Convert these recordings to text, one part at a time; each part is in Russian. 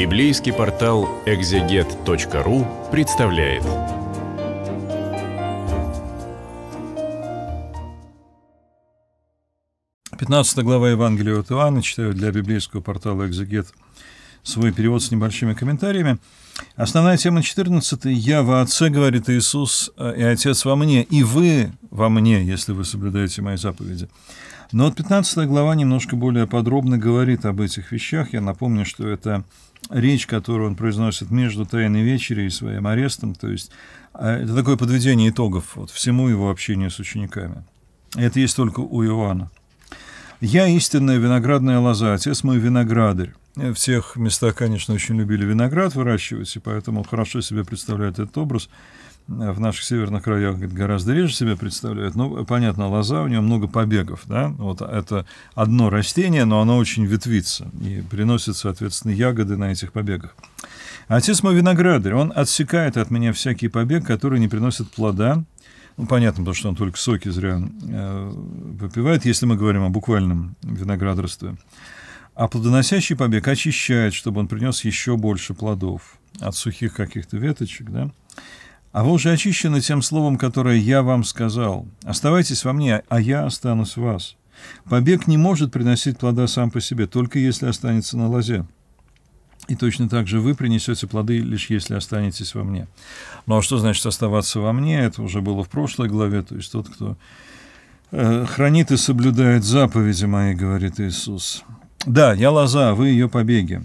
Библейский портал экзегет.ру представляет. Пятнадцатая глава Евангелия от Иоанна читаю для библейского портала «Экзегет.ру» свой перевод с небольшими комментариями. Основная тема 14. «Я во Отце, говорит Иисус, и Отец во мне, и вы во мне, если вы соблюдаете мои заповеди». Но вот 15 глава немножко более подробно говорит об этих вещах. Я напомню, что это речь, которую он произносит между Тайной вечерей и своим арестом. То есть э, это такое подведение итогов вот, всему его общению с учениками. Это есть только у Иоанна. «Я истинная виноградная лоза, отец мой виноградарь в тех местах, конечно, очень любили виноград выращивать, и поэтому хорошо себе представляют этот образ. В наших северных краях гораздо реже себе представляют. Ну, понятно, лоза, у нее много побегов, да, вот это одно растение, но оно очень ветвится и приносит, соответственно, ягоды на этих побегах. Отец мой виноградарь, он отсекает от меня всякий побег, который не приносит плода, ну, понятно, потому что он только соки зря э, выпивает, если мы говорим о буквальном виноградарстве. А плодоносящий побег очищает, чтобы он принес еще больше плодов от сухих каких-то веточек, да? А вы уже очищены тем словом, которое я вам сказал. Оставайтесь во мне, а я останусь в вас. Побег не может приносить плода сам по себе, только если останется на лозе. И точно так же вы принесете плоды, лишь если останетесь во мне. Ну а что значит оставаться во мне? Это уже было в прошлой главе. То есть тот, кто э, хранит и соблюдает заповеди мои, говорит Иисус, да, я лоза, вы ее побеги.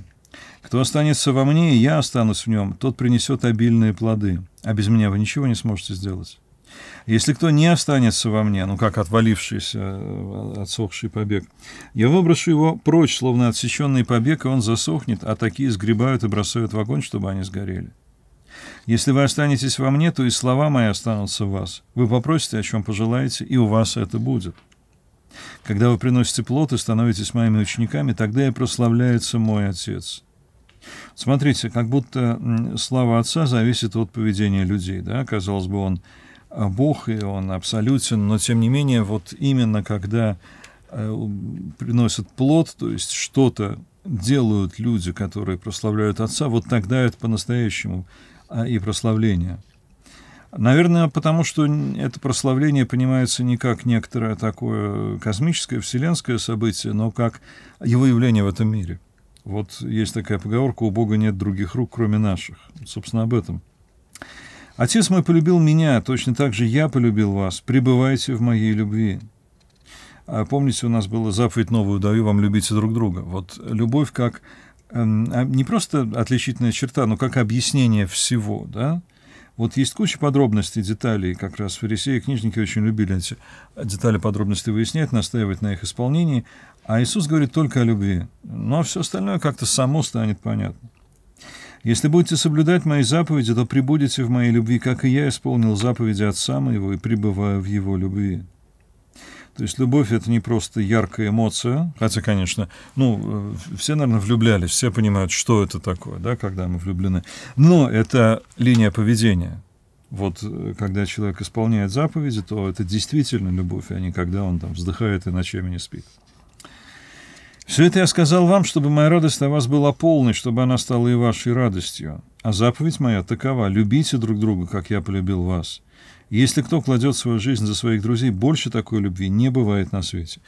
Кто останется во мне, и я останусь в нем, тот принесет обильные плоды. А без меня вы ничего не сможете сделать. Если кто не останется во мне, ну как отвалившийся, э, отсохший побег, я выброшу его прочь, словно отсеченный побег, и он засохнет, а такие сгребают и бросают в огонь, чтобы они сгорели. Если вы останетесь во мне, то и слова мои останутся в вас. Вы попросите, о чем пожелаете, и у вас это будет. Когда вы приносите плод и становитесь моими учениками, тогда и прославляется мой Отец. Смотрите, как будто слава Отца зависит от поведения людей. Да? Казалось бы, он а, Бог, и он абсолютен, но тем не менее, вот именно когда э, приносят плод, то есть что-то делают люди, которые прославляют Отца, вот тогда это по-настоящему а, и прославление – Наверное, потому что это прославление понимается не как некоторое такое космическое, вселенское событие, но как его явление в этом мире. Вот есть такая поговорка «У Бога нет других рук, кроме наших». Собственно, об этом. «Отец мой полюбил меня, точно так же я полюбил вас. Пребывайте в моей любви». А помните, у нас было заповедь новую «Даю вам, любите друг друга». Вот любовь как эм, а не просто отличительная черта, но как объяснение всего, да? Вот есть куча подробностей, деталей, как раз фарисеи и книжники очень любили эти детали, подробности выяснять, настаивать на их исполнении, а Иисус говорит только о любви. Но ну, а все остальное как-то само станет понятно. «Если будете соблюдать мои заповеди, то прибудете в моей любви, как и я исполнил заповеди Отца моего и пребываю в его любви». То есть любовь — это не просто яркая эмоция, хотя, конечно, ну, э, все, наверное, влюблялись, все понимают, что это такое, да, когда мы влюблены. Но это линия поведения. Вот э, когда человек исполняет заповеди, то это действительно любовь, а не когда он там вздыхает и ночами не спит. Все это я сказал вам, чтобы моя радость о вас была полной, чтобы она стала и вашей радостью. А заповедь моя такова — любите друг друга, как я полюбил вас. Если кто кладет свою жизнь за своих друзей, больше такой любви не бывает на свете.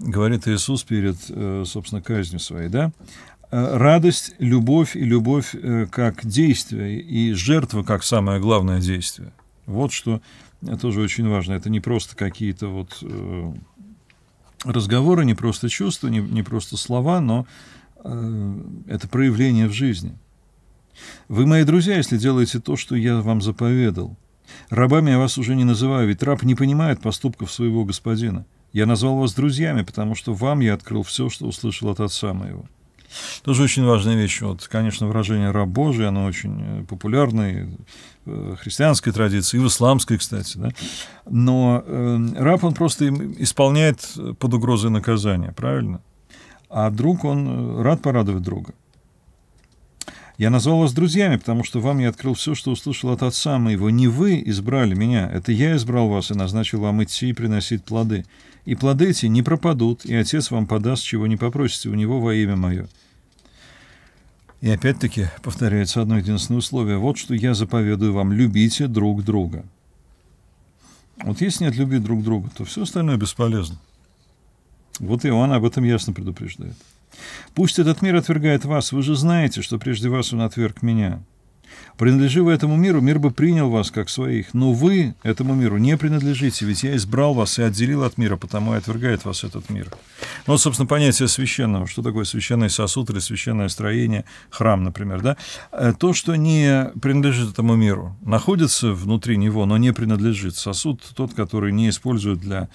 Говорит Иисус перед, э, собственно, казнью своей, да? Э, радость, любовь и любовь э, как действие, и жертва как самое главное действие. Вот что тоже очень важно. Это не просто какие-то вот разговоры, не просто чувства, не, не просто слова, но это проявление в жизни. Вы мои друзья, если делаете то, что я вам заповедал – Рабами я вас уже не называю, ведь раб не понимает поступков своего господина. Я назвал вас друзьями, потому что вам я открыл все, что услышал от отца моего. Тоже очень важная вещь. Вот, конечно, выражение «раб Божий», оно очень э, популярное в э, христианской традиции, и в исламской, кстати. Да? Но э, раб, он просто исполняет э, под угрозой наказания, правильно? А друг, он рад порадовать друга. Я назвал вас друзьями, потому что вам я открыл все, что услышал от отца моего. Не вы избрали меня, это я избрал вас и назначил вам идти и приносить плоды. И плоды эти не пропадут, и отец вам подаст, чего не попросите у него во имя мое». И опять-таки повторяется одно единственное условие. Вот что я заповедую вам. Любите друг друга. Вот если нет любви друг друга, то все остальное бесполезно. Вот Иоанн об этом ясно предупреждает. Пусть этот мир отвергает вас, вы же знаете, что прежде вас он отверг меня. Принадлежи вы этому миру, мир бы принял вас как своих, но вы этому миру не принадлежите, ведь я избрал вас и отделил от мира, потому и отвергает вас этот мир. Ну, вот, собственно, понятие священного, что такое священный сосуд или священное строение, храм, например, да, э, то, что не принадлежит этому миру, находится внутри него, но не принадлежит. Сосуд тот, который не использует для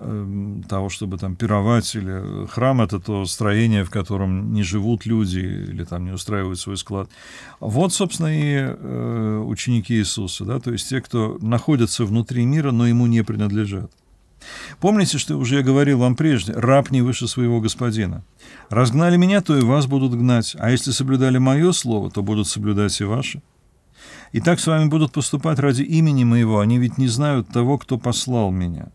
Эм, того, чтобы там пировать, или э, храм — это то строение, в котором не живут люди, или там не устраивают свой склад. Вот, собственно, и э, ученики Иисуса, да, то есть те, кто находятся внутри мира, но ему не принадлежат. Помните, что уже я говорил вам прежде, раб не выше своего господина. Разгнали меня, то и вас будут гнать, а если соблюдали мое слово, то будут соблюдать и ваше. И так с вами будут поступать ради имени моего, они ведь не знают того, кто послал меня».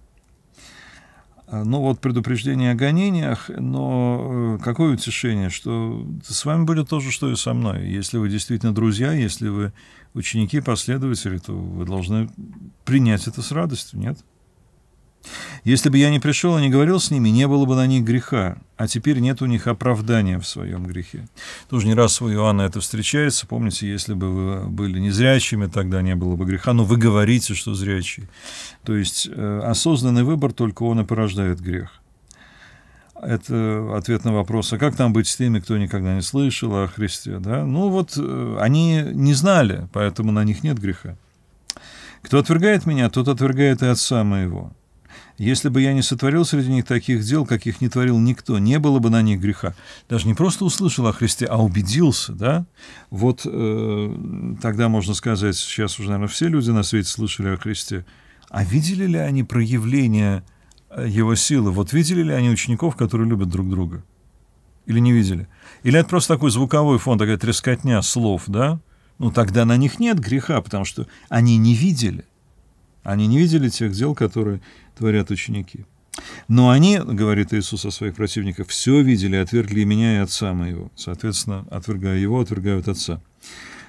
А, ну вот предупреждение о гонениях, но э, какое утешение, что с вами будет то же, что и со мной. Если вы действительно друзья, если вы ученики, последователи, то вы должны принять это с радостью, нет? — если бы я не пришел и не говорил с ними, не было бы на них греха, а теперь нет у них оправдания в своем грехе. Тоже не раз у Иоанна это встречается. Помните, если бы вы были незрячими, тогда не было бы греха, но вы говорите, что зрячий. То есть э, осознанный выбор, только он и порождает грех. Это ответ на вопрос, а как там быть с теми, кто никогда не слышал о Христе? Да? Ну вот, э, они не знали, поэтому на них нет греха. Кто отвергает меня, тот отвергает и отца моего. Если бы я не сотворил среди них таких дел, каких не творил никто, не было бы на них греха. Даже не просто услышал о Христе, а убедился, да? Вот э, тогда можно сказать, сейчас уже, наверное, все люди на свете слышали о Христе. А видели ли они проявление э, его силы? Вот видели ли они учеников, которые любят друг друга? Или не видели? Или это просто такой звуковой фон, такая трескотня слов, да? Ну, тогда на них нет греха, потому что они не видели. Они не видели тех дел, которые творят ученики. Но они, говорит Иисус о своих противниках, все видели, отвергли меня и отца моего. Соответственно, отвергая его, отвергают отца.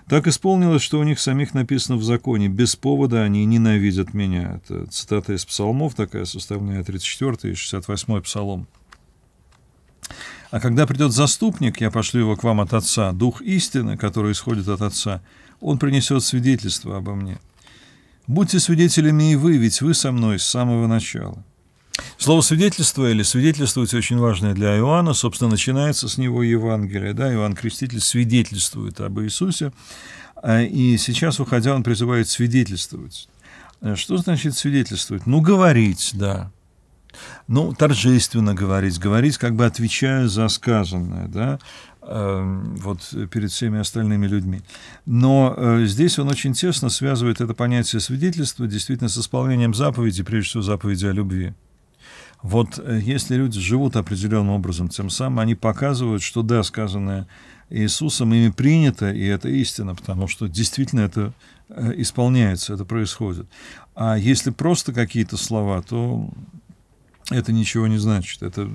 Так исполнилось, что у них самих написано в законе, без повода они ненавидят меня. Это цитата из псалмов, такая составная 34 и 68 псалом. А когда придет заступник, я пошлю его к вам от Отца, Дух истины, который исходит от Отца, он принесет свидетельство обо мне. Будьте свидетелями и вы, ведь вы со мной с самого начала. Слово «свидетельство» или «свидетельствовать» очень важное для Иоанна. Собственно, начинается с него Евангелие. Да? Иоанн Креститель свидетельствует об Иисусе. А, и сейчас, уходя, он призывает свидетельствовать. А что значит свидетельствовать? Ну, говорить, да. Ну, торжественно говорить, говорить, как бы отвечая за сказанное, да. Эм, вот э, перед всеми остальными людьми. Но э, здесь он очень тесно связывает это понятие свидетельства действительно с исполнением заповеди, прежде всего заповеди о любви. Вот э, если люди живут определенным образом, тем самым они показывают, что да, сказанное Иисусом ими принято, и это истина, потому что действительно это э, исполняется, это происходит. А если просто какие-то слова, то это ничего не значит. Это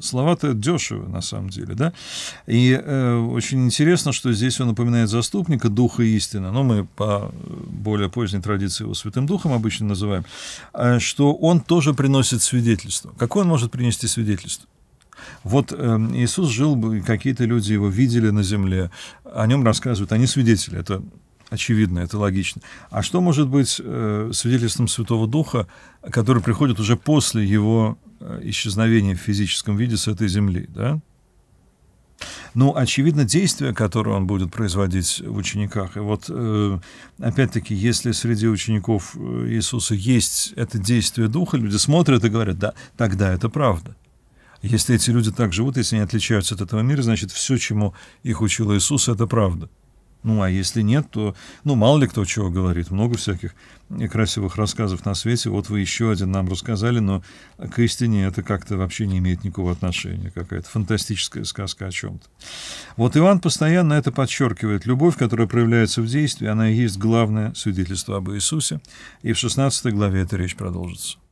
слова-то дешево, на самом деле, да. И э, очень интересно, что здесь он напоминает заступника Духа истины, но мы по более поздней традиции его Святым Духом обычно называем, э, что он тоже приносит свидетельство. Какое он может принести свидетельство? Вот э, Иисус жил, какие-то люди его видели на земле, о нем рассказывают, они свидетели. Это Очевидно, это логично. А что может быть э, свидетельством Святого Духа, который приходит уже после его э, исчезновения в физическом виде с этой земли, да? Ну, очевидно, действия, которые он будет производить в учениках. И вот, э, опять-таки, если среди учеников э, Иисуса есть это действие Духа, люди смотрят и говорят, да, тогда это правда. Если эти люди так живут, если они отличаются от этого мира, значит, все, чему их учил Иисус, это правда. Ну, а если нет, то, ну, мало ли кто чего говорит. Много всяких красивых рассказов на свете. Вот вы еще один нам рассказали, но к истине это как-то вообще не имеет никакого отношения. Какая-то фантастическая сказка о чем-то. Вот Иван постоянно это подчеркивает. Любовь, которая проявляется в действии, она и есть главное свидетельство об Иисусе. И в 16 главе эта речь продолжится.